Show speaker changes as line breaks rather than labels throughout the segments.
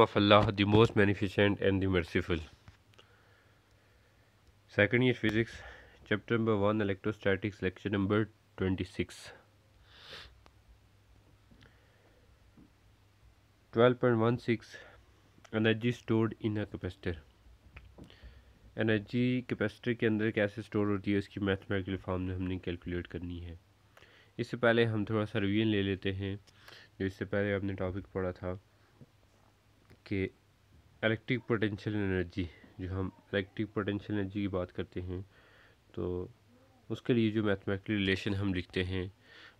of Allah, the most beneficent and the merciful. Second year physics, chapter number one, electrostatics, lecture number twenty-six. Twelve point one six, energy stored in a capacitor. Energy capacitor के अंदर कैसे store होती है इसकी mathematical form हमने calculate करनी है इससे पहले हम थोड़ा सा रिवीजन ले लेते हैं जो इससे पहले आपने टॉपिक पढ़ा था के इलेक्ट्रिक पोटेंशियल एनर्जी जो हम इलेक्ट्रिक पोटेंशियल एनर्जी की बात करते हैं तो उसके लिए जो मैथमेटिकल रिलेशन हम लिखते हैं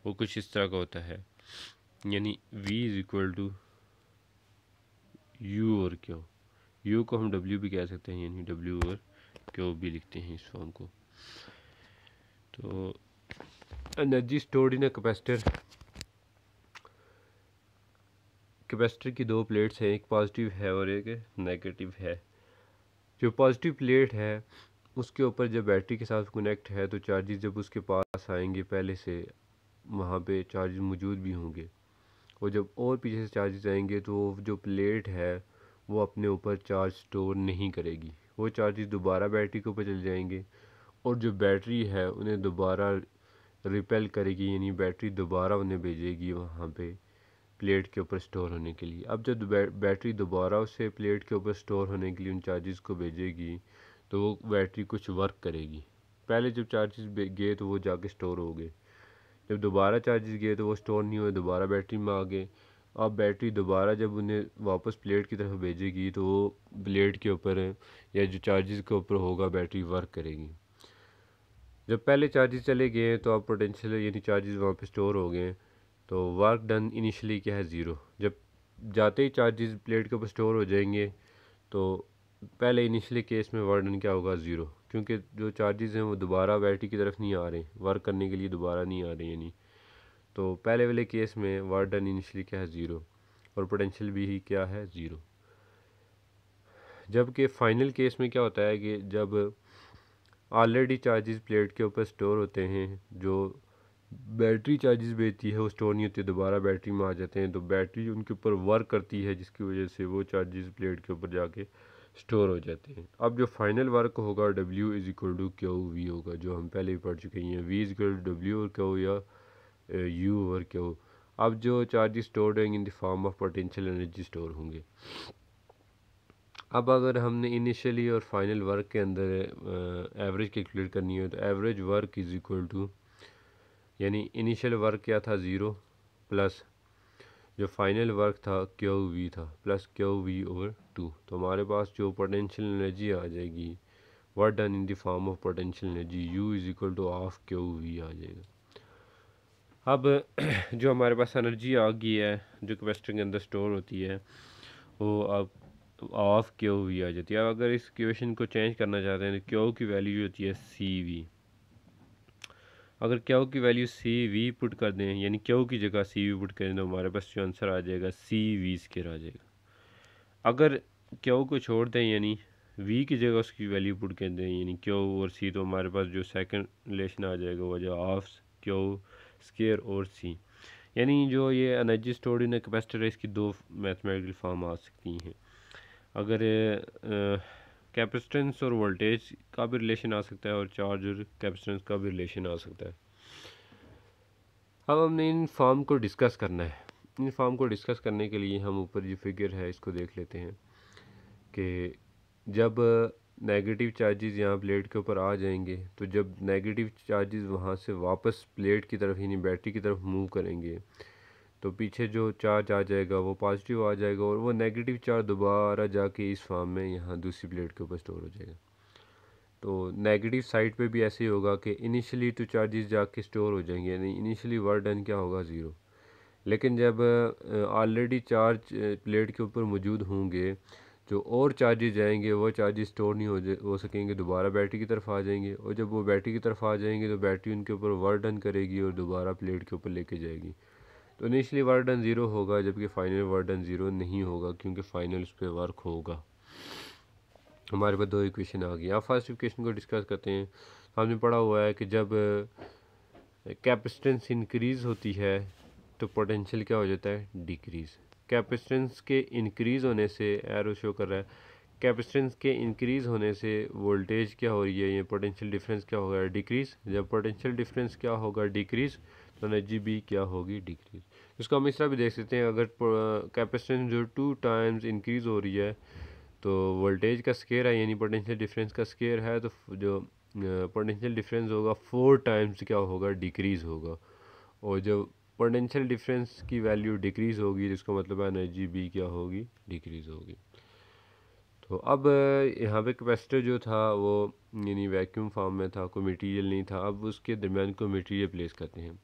वो कुछ इस तरह का होता है यानी V is equal to U और क्यों यू को हम W भी कह सकते हैं यानी W और क्यों भी लिखते हैं इस फॉर्म को तो energy stored in a capacitor capacitor की दो प्लेट्स हैं एक पॉजिटिव है और एक नेगेटिव है जो पॉजिटिव प्लेट है उसके ऊपर जब बैटरी के साथ कनेक्ट है तो चार्जेस जब उसके पास आएंगे पहले से वहाँ पे चार्जेस मौजूद भी होंगे और जब और पीछे से चार्जेस आएंगे तो जो प्लेट है वो अपने ऊपर चार्ज स्टोर नहीं करेगी वो चार्जेस दोबारा बैटरी के ऊपर चले जाएंगे और जो बैटरी है उन्हें दोबारा रिपेल करेगी यानी बैटरी दोबारा उन्हें भेजेगी वहाँ पर प्लेट के ऊपर स्टोर होने के लिए अब जब बैटरी दोबारा उसे प्लेट के ऊपर स्टोर होने के लिए उन चार्जेस को भेजेगी तो वो बैटरी कुछ वर्क करेगी पहले जब चार्जेस गए तो वो जाके स्टोर हो गए जब दोबारा चार्जेस गए तो वो स्टोर नहीं हुए दोबारा बैटरी में आ गए अब बैटरी दोबारा जब उन्हें वापस प्लेट की तरफ भेजेगी तो वो प्लेट के ऊपर या जो चार्जेस के ऊपर होगा बैटरी वर्क करेगी जब पहले चार्जेस चले गए तो अब पोटेंशियल यानी चार्जेस वहाँ पे स्टोर हो गए तो वर्क डन इनिशियली क्या है ज़ीरो जब जाते ही चार्जेस प्लेट के ऊपर स्टोर हो जाएंगे तो पहले इनिशियली केस में वर्क डन क्या होगा ज़ीरो क्योंकि जो चार्जेस हैं वो दोबारा बैटरी की तरफ नहीं आ रहे वर्क करने के लिए दोबारा नहीं आ रहे यानी तो पहले वाले केस में वर्क डन इनिशियली क्या है ज़ीरो और पोटेंशियल भी ही क्या है ज़ीरो जबकि फ़ाइनल केस में क्या होता है कि जब ऑलरेडी चार्जेस प्लेट के ऊपर स्टोर होते हैं जो बैटरी चार्जेस भेजती है वो स्टोर नहीं होती दोबारा बैटरी में आ जाते हैं तो बैटरी उनके ऊपर वर्क करती है जिसकी वजह से वो चार्जेस प्लेट के ऊपर जाके स्टोर हो जाते हैं अब जो फाइनल वर्क होगा W is equal to Q V होगा जो हम पहले भी पढ़ चुके हैं V is equal to W और क्यू या यू और क्यू अब जो चार्जेस स्टोर होंगे in the form of potential energy store होंगे अब अगर हमने इनिशियली और फाइनल वर्क के अंदर एवरेज कैलकुलेट करनी हो तो average work is equal to यानी इनिशियल वर्क क्या था ज़ीरो प्लस जो फाइनल वर्क था क्यू वी था plus Q V over two तो हमारे पास जो पोटेंशियल एनर्जी आ जाएगी work done in the form of potential energy U is equal to half Q V आ जाएगा अब जो हमारे पास एनर्जी आ गई है जो कैपेसिटर के अंदर स्टोर होती है वो अब ऑफ क्यू वी आ जाती है अब अगर इस क्वेश्चन को चेंज करना चाहते हैं तो क्यू की वैल्यू होती है सी वी अगर क्यों की वैल्यू सी वी पुट कर दें यानी क्यू की जगह सी वी पुट करें तो हमारे पास जो आंसर आ जाएगा सी वी स्केयर आ जाएगा अगर क्यो को छोड़ दें यानी वी की जगह उसकी वैल्यू पुट कर दें यानी क्यो और सी तो हमारे पास जो सेकंड रिलेशन आ जाएगा वो जो ऑफ क्यो स्केयर और सी यानी जो ये एनर्जी स्टोर इन कैपेसिटर है इसकी दो मैथमेटिकल फॉर्म आ सकती हैं अगर आ, कैपेसिटेंस और वोल्टेज का भी रिलेशन आ सकता है और चार्ज और कैपेसिटेंस का भी रिलेशन आ सकता है अब हमने इन फॉर्म को डिस्कस करना है इन फॉर्म को डिस्कस करने के लिए हम ऊपर जो फिगर है इसको देख लेते हैं कि जब नेगेटिव चार्जेस यहाँ प्लेट के ऊपर आ जाएंगे तो जब नेगेटिव चार्जेस वहाँ से वापस प्लेट की तरफ यानी बैटरी की तरफ मूव करेंगे तो पीछे जो चार्ज आ जाएगा वो पॉजिटिव आ जाएगा और वो नेगेटिव चार्ज दोबारा जाके इस फॉर्म में यहाँ दूसरी प्लेट के ऊपर स्टोर हो जाएगा तो नेगेटिव साइड पे भी ऐसे ही होगा कि इनिशियली तो चार्जेस जाके स्टोर हो जाएंगे यानी इनिशियली वर्ड डन क्या होगा ज़ीरो लेकिन जब ऑलरेडी चार्ज प्लेट के ऊपर मौजूद होंगे जो और चार्जेस जाएंगे वो चार्जेस स्टोर नहीं हो हो सकेंगे दोबारा बैटरी की तरफ आ जाएंगे और जब वो बैटरी की तरफ आ जाएंगे तो बैटरी उनके ऊपर वर्ड डन करेगी और दोबारा प्लेट के ऊपर लेके जाएगी तो इनिशली वर्डन ज़ीरो होगा जबकि फ़ाइनल वर्डन ज़ीरो नहीं होगा क्योंकि फ़ाइनल उस पर वर्क होगा हमारे पास दो इक्वेशन आ गई आप फर्स्ट इक्वेशन को डिस्कस करते हैं हमने पढ़ा हुआ है कि जब कैपेसिटेंस इंक्रीज़ होती है तो पोटेंशियल क्या हो जाता है डिक्रीज़ कैपेसिटेंस के इंक्रीज़ होने से एरो शो कर रहा है कैपेसिटेंस के इंक्रीज़ होने से वोल्टेज क्या हो रही है या पोटेंशियल डिफरेंस क्या होगा डिक्रीज़ जब पोटेंशियल डिफरेंस क्या होगा डिक्रीज़ एनर्जी भी क्या होगी डिक्रीज इसको हम इस तरह भी देख सकते हैं अगर कैपेसिटेंस जो टू टाइम्स इंक्रीज़ हो रही है तो वोल्टेज का स्केयर है यानी पोटेंशियल डिफरेंस का स्केयर है तो जो पोटेंशियल डिफरेंस होगा फोर टाइम्स क्या होगा डिक्रीज़ होगा और जब पोटेंशियल डिफरेंस की वैल्यू डिक्रीज़ होगी जिसका मतलब है एनर्जी भी क्या होगी डिक्रीज़ होगी तो अब यहाँ पे कैपेसिटर जो था वो यानी वैक्यूम फॉर्म में था कोई मटेरियल नहीं था अब उसके दरमियान को मटेरियल प्लेस करते हैं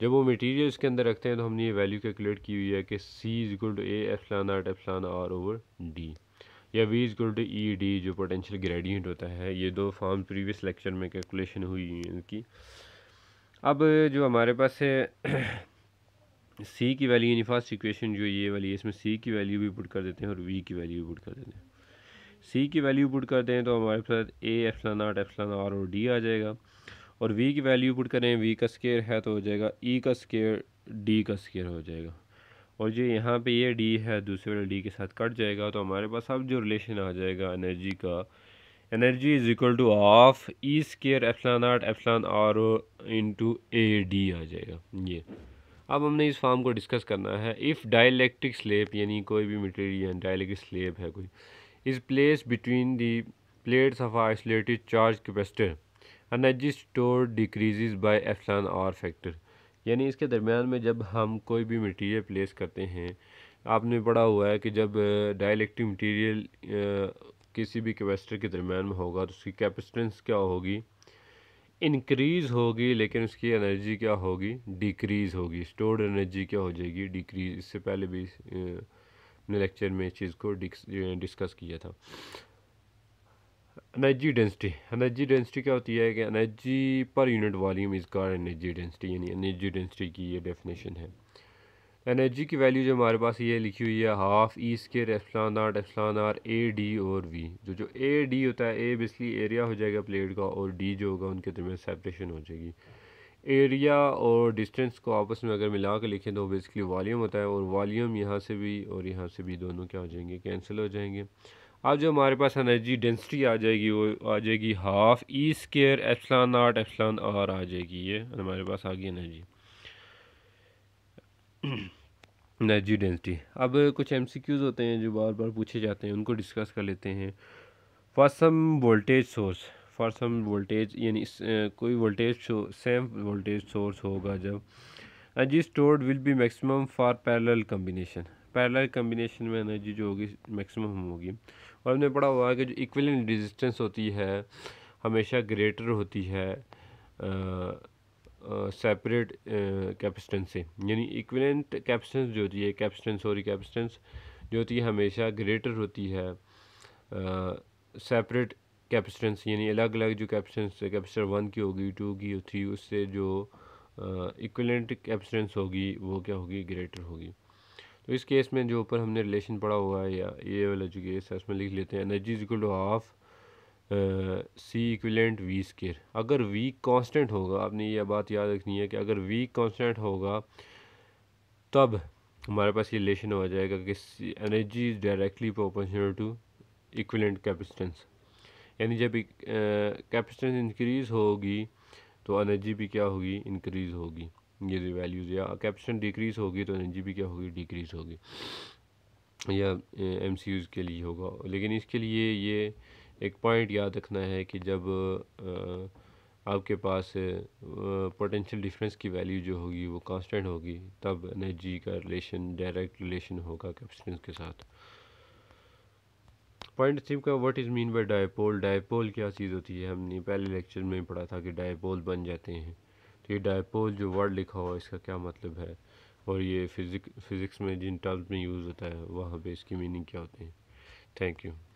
जब वो मटेरियल इसके अंदर रखते हैं तो हमने ये वैल्यू कैलकुलेट की हुई है कि C is equal to A epsilon naught epsilon R over D या V is equal to E D जो पोटेंशियल ग्रेडियंट होता है ये दो फॉर्म प्रीवियस लेक्चर में कैलकुलेशन हुई है इनकी अब जो हमारे पास है सी की वैल्यू यानी फर्स्ट इक्वेशन जो ये वाली है इसमें सी की वैल्यू भी पुट कर देते हैं और वी की वैल्यू भी पुट कर देते हैं सी की वैल्यू पुट करते हैं तो हमारे पास ए epsilon naught epsilon R O D आ जाएगा और वी की वैल्यू पुट करें वी का स्केयर है तो हो जाएगा ई e का स्केयर डी का स्केयर हो जाएगा और जो यहाँ पे ये डी है दूसरे वाले डी के साथ कट जाएगा तो हमारे पास अब जो रिलेशन आ जाएगा एनर्जी का energy is equal to of E square epsilon naught epsilon R O into A D आ जाएगा ये अब हमने इस फार्म को डिस्कस करना है इफ़ डायलैक्ट्रिक स्लेब यानी कोई भी मटेरियल डायलैक्ट्रिक स्लेप है कोई is place between the plates of isolated charge capacitor energy store decrease by epsilon R factor यानी इसके दरमियान में जब हम कोई भी मटेरियल प्लेस करते हैं आपने पढ़ा हुआ है कि जब डायलैक्टिव मटेरियल किसी भी कैपेसिटर के दरमियान में होगा तो उसकी कैपेसिटेंस क्या होगी इंक्रीज़ होगी लेकिन उसकी एनर्जी क्या होगी डिक्रीज़ होगी स्टोर्ड एनर्जी क्या हो जाएगी डिक्रीज़ इससे पहले भी अपने लेक्चर में इस चीज़ को डिस्कस किया था एनर्जी डेंसिटी एनर्जी डेंसिटी क्या होती है कि energy per unit volume is called energy density यानी एनर्जी डेंसिटी की ये डेफिनेशन है एनर्जी की वैल्यू जो हमारे पास ये लिखी हुई है half E square epsilon R epsilon R A D और वी जो जो ए डी होता है ए बेसिकली एरिया हो जाएगा प्लेट का और डी जो होगा उनके दरमियान सेपरेशन हो जाएगी एरिया और डिस्टेंस को आपस में अगर मिला के लिखें तो बेसिकली वॉल्यूम होता है और वॉल्यूम यहाँ से भी और यहाँ से भी दोनों क्या हो जाएंगे कैंसिल हो जाएंगे अब जो हमारे पास एनर्जी डेंसिटी आ जाएगी वो आ जाएगी half E square epsilon naught epsilon R आ जाएगी ये हमारे पास आ गई एनर्जी एनर्जी डेंसिटी अब कुछ एम सी क्यूज़ होते हैं जो बार बार पूछे जाते हैं उनको डिस्कस कर लेते हैं for some voltage source for some voltage यानी कोई वोल्टेज सेम वोल्टेज सोर्स होगा जब energy stored will be maximum for parallel combination parallel combination में एनर्जी जो होगी मैक्सिमम होगी और हमने पढ़ा हुआ है कि जो इक्विलेंट रेजिस्टेंस होती है हमेशा ग्रेटर होती है सेपरेट कैपेसिटेंस से यानी इक्विलेंट कैपेसिटेंस जो होती है कैपेसिटेंस सॉरी कैपेसिटेंस जो होती है हमेशा ग्रेटर होती है सेपरेट कैपेसिटेंस यानी अलग अलग जो कैपेसिटेंस कैपेसिटर वन की होगी टू की थ्री उससे जो इक्विलेंट कैपेसिटेंस होगी वो क्या होगी ग्रेटर होगी तो इस केस में जो ऊपर हमने रिलेशन पढ़ा हुआ है या ये वाला जो केस है उसमें लिख लेते हैं energy is equal to half C equivalent V square अगर वी कांस्टेंट होगा आपने यह बात याद रखनी है कि अगर वी कांस्टेंट होगा तब हमारे पास ये रिलेशन हो जाएगा कि energy is directly proportional to equivalent capacitance यानी जब कैपेसिटेंस uh, इंक्रीज़ होगी तो एनर्जी भी क्या होगी इंक्रीज़ होगी ये जो वैल्यूज़ या कैपेसिटी डिक्रीज़ होगी तो एनर्जी भी क्या होगी डिक्रीज़ होगी या एम के लिए होगा लेकिन इसके लिए ये एक पॉइंट याद रखना है कि जब आपके पास पोटेंशियल डिफरेंस की वैल्यू जो होगी वो कांस्टेंट होगी तब एनर्जी का रिलेशन डायरेक्ट रिलेशन होगा कैपेसिटेंस के साथ पॉइंट थ्री का what is mean by dipole dipole क्या चीज़ होती है हमने पहले लेक्चर में पढ़ा था कि डायपोल बन जाते हैं ये डायपोल जो वर्ड लिखा हुआ है इसका क्या मतलब है और ये फिज़िक फिज़िक्स में जिन टर्म्स में यूज़ होता है वहाँ पे इसकी मीनिंग क्या होती है थैंक यू